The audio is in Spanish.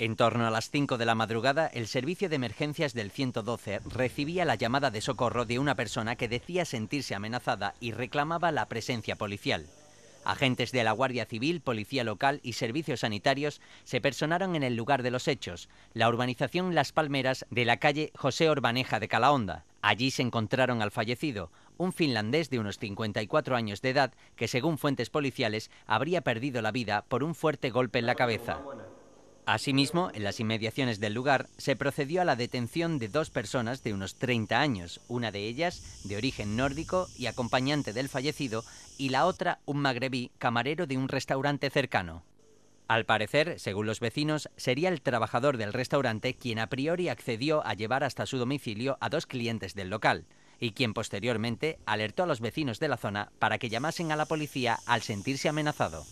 En torno a las 5 de la madrugada, el servicio de emergencias del 112 recibía la llamada de socorro de una persona que decía sentirse amenazada y reclamaba la presencia policial. Agentes de la Guardia Civil, Policía Local y Servicios Sanitarios se personaron en el lugar de los hechos, la urbanización Las Palmeras de la calle José Orbaneja de Calahonda. Allí se encontraron al fallecido, un finlandés de unos 54 años de edad que, según fuentes policiales, habría perdido la vida por un fuerte golpe en la cabeza. Asimismo, en las inmediaciones del lugar se procedió a la detención de dos personas de unos 30 años, una de ellas de origen nórdico y acompañante del fallecido, y la otra un magrebí camarero de un restaurante cercano. Al parecer, según los vecinos, sería el trabajador del restaurante quien a priori accedió a llevar hasta su domicilio a dos clientes del local, y quien posteriormente alertó a los vecinos de la zona para que llamasen a la policía al sentirse amenazado.